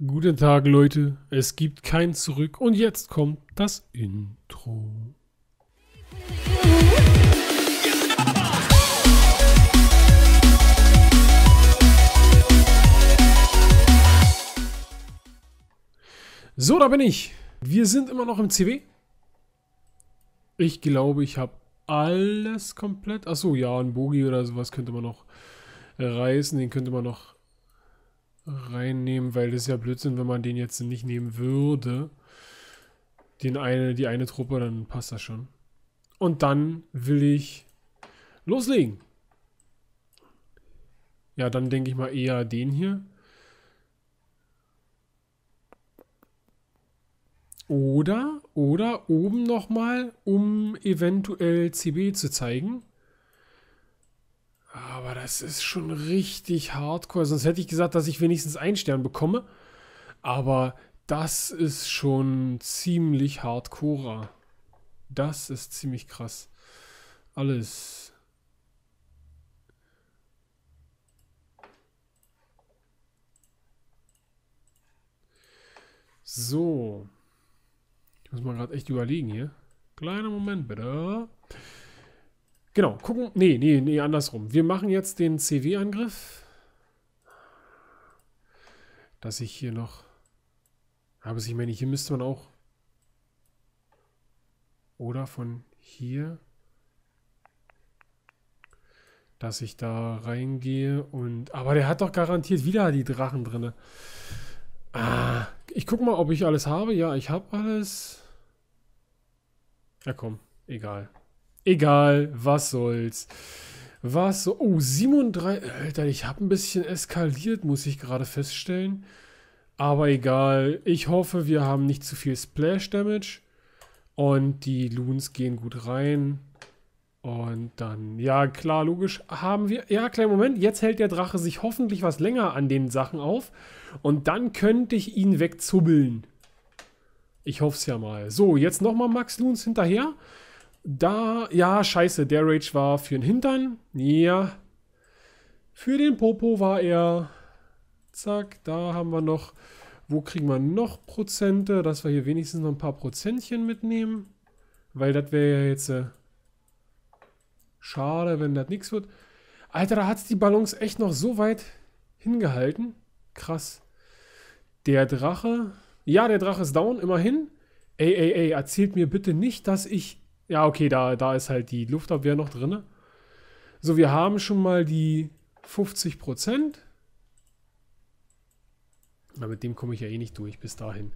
Guten Tag, Leute. Es gibt kein Zurück und jetzt kommt das Intro. So, da bin ich. Wir sind immer noch im CW. Ich glaube, ich habe alles komplett. Achso, ja, ein Bogi oder sowas könnte man noch äh, reißen. Den könnte man noch reinnehmen, weil das ist ja Blödsinn, wenn man den jetzt nicht nehmen würde. Den eine, die eine Truppe, dann passt das schon. Und dann will ich loslegen. Ja, dann denke ich mal eher den hier. Oder, oder oben nochmal, um eventuell CB zu zeigen. Aber das ist schon richtig hardcore. Sonst hätte ich gesagt, dass ich wenigstens einen Stern bekomme. Aber das ist schon ziemlich hardcore. Das ist ziemlich krass. Alles. So. Ich muss mal gerade echt überlegen hier. Kleiner Moment bitte. Genau, gucken. Nee, nee, nee, andersrum. Wir machen jetzt den CW-Angriff. Dass ich hier noch. Aber ich meine, hier müsste man auch. Oder von hier. Dass ich da reingehe und. Aber der hat doch garantiert wieder die Drachen drin. Ah, ich guck mal, ob ich alles habe. Ja, ich habe alles. Ja, komm, egal. Egal, was soll's. Was so. Oh, 37. Alter, ich habe ein bisschen eskaliert, muss ich gerade feststellen. Aber egal. Ich hoffe, wir haben nicht zu viel Splash Damage. Und die Loons gehen gut rein. Und dann, ja klar, logisch haben wir, ja kleinen Moment, jetzt hält der Drache sich hoffentlich was länger an den Sachen auf und dann könnte ich ihn wegzubbeln. Ich hoffe es ja mal. So, jetzt nochmal Max Loons hinterher. Da, ja, scheiße, der Rage war für den Hintern. Ja. Für den Popo war er. Zack, da haben wir noch. Wo kriegen wir noch Prozente? Dass wir hier wenigstens noch ein paar Prozentchen mitnehmen. Weil das wäre ja jetzt. Äh, schade, wenn das nichts wird. Alter, da hat die Balance echt noch so weit hingehalten. Krass. Der Drache. Ja, der Drache ist down, immerhin. Ey, ey, ey, erzählt mir bitte nicht, dass ich ja, okay, da, da ist halt die Luftabwehr noch drin. So, wir haben schon mal die 50 Na, mit dem komme ich ja eh nicht durch bis dahin.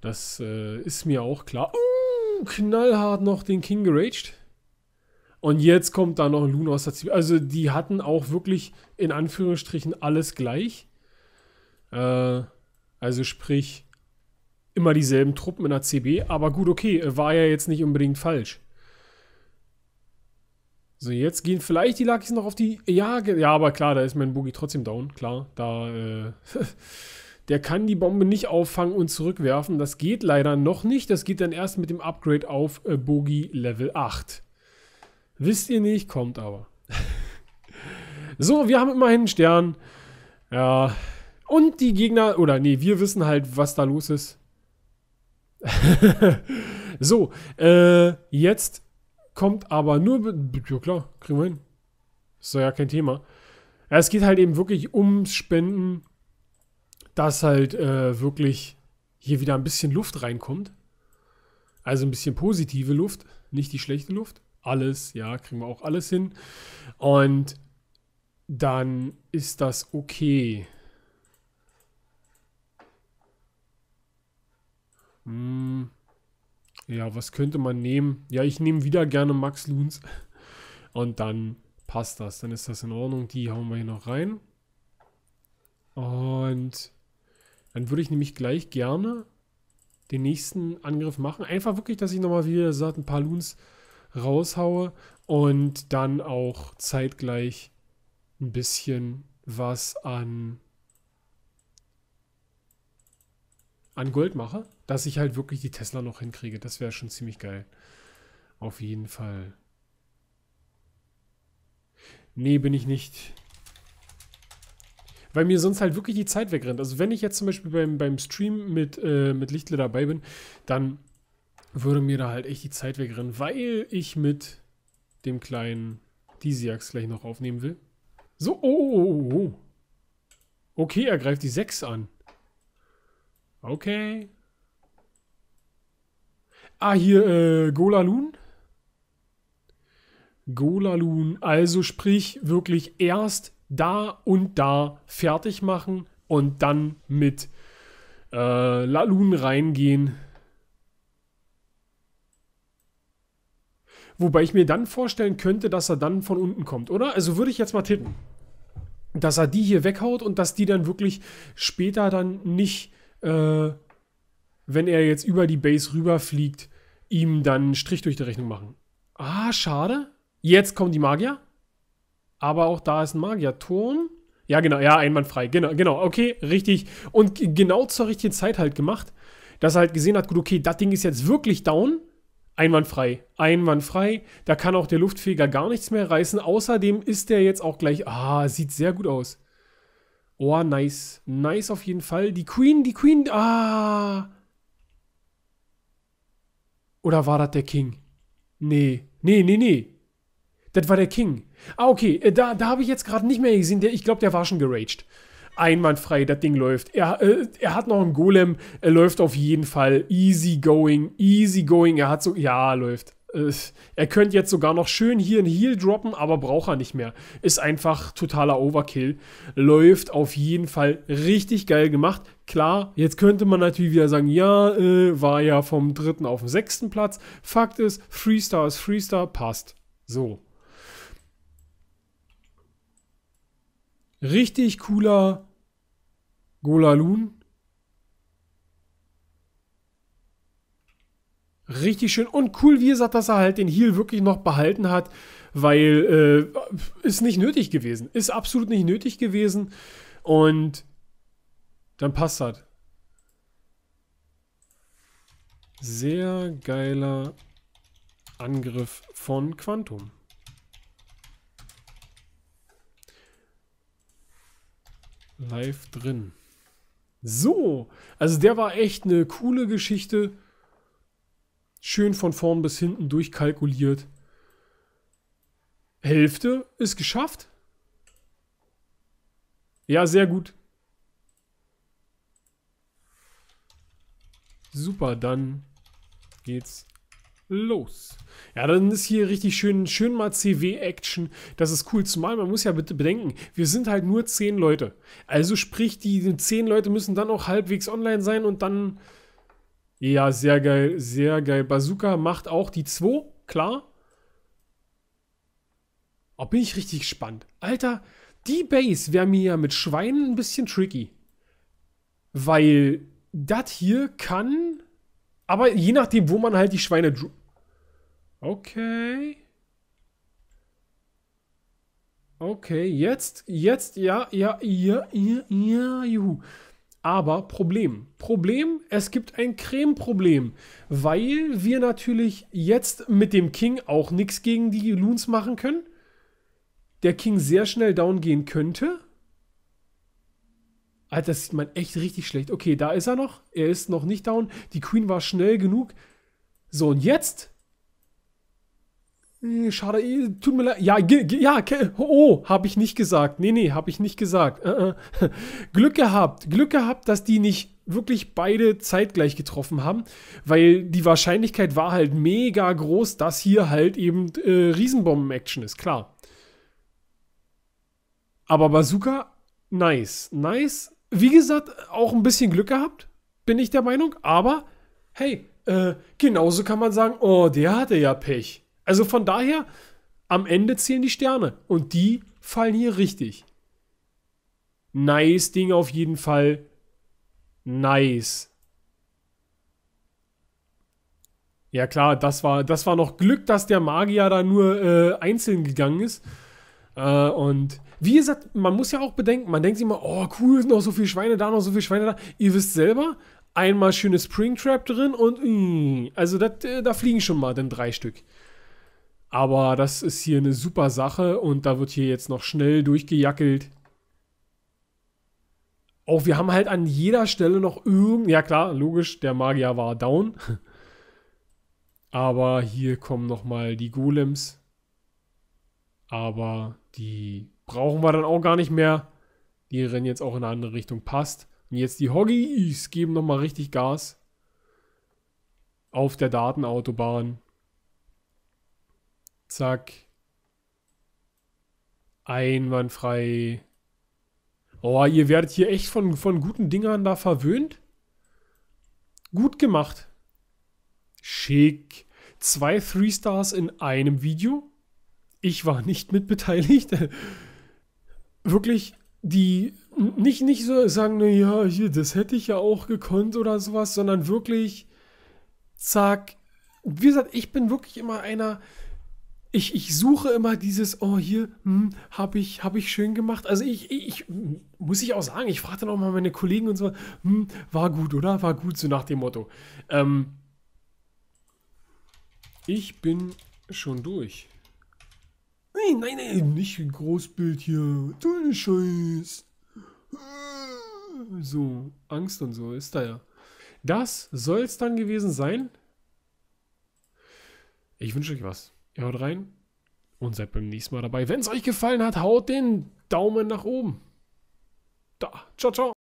Das äh, ist mir auch klar. Uh, knallhart noch den King geraged. Und jetzt kommt da noch ein der dazu. Also die hatten auch wirklich in Anführungsstrichen alles gleich. Äh, also sprich, immer dieselben Truppen in der CB, aber gut, okay, äh, war ja jetzt nicht unbedingt falsch. So, jetzt gehen vielleicht die Luckys noch auf die. Ja, ja, aber klar, da ist mein Boogie trotzdem down, klar. Da, äh, der kann die Bombe nicht auffangen und zurückwerfen. Das geht leider noch nicht. Das geht dann erst mit dem Upgrade auf äh, Boogie Level 8. Wisst ihr nicht, kommt aber. so, wir haben immerhin einen Stern. Ja. Und die Gegner, oder nee, wir wissen halt, was da los ist. so, äh, jetzt kommt aber nur. Ja, klar, kriegen wir hin. Ist doch ja kein Thema. Ja, es geht halt eben wirklich ums Spenden, dass halt äh, wirklich hier wieder ein bisschen Luft reinkommt. Also ein bisschen positive Luft, nicht die schlechte Luft. Alles, ja, kriegen wir auch alles hin. Und dann ist das okay. Hm. Ja, was könnte man nehmen? Ja, ich nehme wieder gerne Max Loons. Und dann passt das. Dann ist das in Ordnung. Die hauen wir hier noch rein. Und dann würde ich nämlich gleich gerne den nächsten Angriff machen. Einfach wirklich, dass ich nochmal, wie gesagt, ein paar Loons raushaue und dann auch zeitgleich ein bisschen was an an Gold mache, dass ich halt wirklich die Tesla noch hinkriege. Das wäre schon ziemlich geil. Auf jeden Fall. Nee, bin ich nicht. Weil mir sonst halt wirklich die Zeit wegrennt. Also wenn ich jetzt zum Beispiel beim, beim Stream mit, äh, mit Lichtle dabei bin, dann würde mir da halt echt die Zeit wegrennen, weil ich mit dem kleinen Disiax gleich noch aufnehmen will. So, oh, oh, oh. oh, oh. Okay, er greift die 6 an. Okay. Ah, hier, äh, Golalun. Golalun. Also sprich, wirklich erst da und da fertig machen und dann mit äh, Lalun reingehen. Wobei ich mir dann vorstellen könnte, dass er dann von unten kommt, oder? Also würde ich jetzt mal tippen. Dass er die hier weghaut und dass die dann wirklich später dann nicht äh, wenn er jetzt über die Base rüberfliegt, ihm dann einen Strich durch die Rechnung machen. Ah, schade. Jetzt kommen die Magier. Aber auch da ist ein Magierturm. Ja, genau, ja, einwandfrei. Genau, genau, okay, richtig. Und genau zur richtigen Zeit halt gemacht, dass er halt gesehen hat, gut, okay, das Ding ist jetzt wirklich down. Einwandfrei, einwandfrei. Da kann auch der Luftfeger gar nichts mehr reißen. Außerdem ist der jetzt auch gleich, ah, sieht sehr gut aus. Oh, nice. Nice auf jeden Fall. Die Queen, die Queen. Ah. Oder war das der King? Nee. Nee, nee, nee. Das war der King. Ah, okay. Äh, da, da habe ich jetzt gerade nicht mehr gesehen. Der, ich glaube, der war schon geraged. Einwandfrei, das Ding läuft. Er, äh, er hat noch einen Golem. Er läuft auf jeden Fall. Easy going. Easy going. Er hat so. Ja, läuft. Äh, er könnte jetzt sogar noch schön hier einen Heal droppen, aber braucht er nicht mehr. Ist einfach totaler Overkill. Läuft auf jeden Fall richtig geil gemacht. Klar, jetzt könnte man natürlich wieder sagen, ja, äh, war ja vom dritten auf den sechsten Platz. Fakt ist, Freestar ist Freestar, passt. So. Richtig cooler Golaloon. richtig schön und cool, wie gesagt, dass er halt den Heal wirklich noch behalten hat, weil äh, ist nicht nötig gewesen. Ist absolut nicht nötig gewesen. Und dann passt das. Halt. Sehr geiler Angriff von Quantum. Live drin. So, also der war echt eine coole Geschichte. Schön von vorn bis hinten durchkalkuliert. Hälfte ist geschafft. Ja, sehr gut. Super, dann geht's los. Ja, dann ist hier richtig schön, schön mal CW-Action. Das ist cool. Zumal man muss ja bitte bedenken, wir sind halt nur zehn Leute. Also sprich, die zehn Leute müssen dann auch halbwegs online sein und dann ja, sehr geil, sehr geil. Bazooka macht auch die 2, klar. Oh, bin ich richtig gespannt. Alter, die Base wäre mir ja mit Schweinen ein bisschen tricky. Weil das hier kann. Aber je nachdem, wo man halt die Schweine. Okay. Okay, jetzt, jetzt, ja, ja, ja, ja, ja, juhu. Aber Problem. Problem, es gibt ein Creme-Problem, weil wir natürlich jetzt mit dem King auch nichts gegen die Loons machen können. Der King sehr schnell down gehen könnte. Alter, das sieht man echt richtig schlecht. Okay, da ist er noch. Er ist noch nicht down. Die Queen war schnell genug. So, und jetzt hm, schade, äh, tut mir leid. Ja, ge, ge, ja, ke, oh, hab ich nicht gesagt. Nee, nee, hab ich nicht gesagt. Äh, äh. Glück gehabt, Glück gehabt, dass die nicht wirklich beide zeitgleich getroffen haben, weil die Wahrscheinlichkeit war halt mega groß, dass hier halt eben äh, Riesenbomben-Action ist, klar. Aber Bazooka, nice, nice. Wie gesagt, auch ein bisschen Glück gehabt, bin ich der Meinung, aber hey, äh, genauso kann man sagen, oh, der hatte ja Pech. Also von daher, am Ende zählen die Sterne und die fallen hier richtig. Nice Ding auf jeden Fall. Nice. Ja klar, das war, das war noch Glück, dass der Magier da nur äh, einzeln gegangen ist. Äh, und wie gesagt, man muss ja auch bedenken, man denkt sich immer, oh cool, sind noch so viele Schweine da, noch so viele Schweine da. Ihr wisst selber, einmal schöne Springtrap drin und mm, also dat, äh, da fliegen schon mal dann drei Stück. Aber das ist hier eine super Sache und da wird hier jetzt noch schnell durchgejackelt. Auch wir haben halt an jeder Stelle noch irgend... Ja klar, logisch, der Magier war down. Aber hier kommen nochmal die Golems. Aber die brauchen wir dann auch gar nicht mehr. Die rennen jetzt auch in eine andere Richtung. Passt. Und jetzt die Hoggies geben nochmal richtig Gas. Auf der Datenautobahn. Zack. Einwandfrei. Oh, ihr werdet hier echt von, von guten Dingern da verwöhnt. Gut gemacht. Schick. Zwei Three Stars in einem Video. Ich war nicht mitbeteiligt. Wirklich, die nicht, nicht so sagen, naja, das hätte ich ja auch gekonnt oder sowas, sondern wirklich, zack. Wie gesagt, ich bin wirklich immer einer, ich, ich suche immer dieses, oh, hier, hm, habe ich, hab ich schön gemacht. Also ich, ich, muss ich auch sagen, ich frage dann auch mal meine Kollegen und so, hm, war gut, oder? War gut, so nach dem Motto. Ähm, ich bin schon durch. Nein, nein, nein, nicht ein Großbild hier. Du Scheiß. So, Angst und so ist da ja. Das soll es dann gewesen sein. Ich wünsche euch was. Ihr haut rein und seid beim nächsten Mal dabei. Wenn es euch gefallen hat, haut den Daumen nach oben. Da. Ciao, ciao.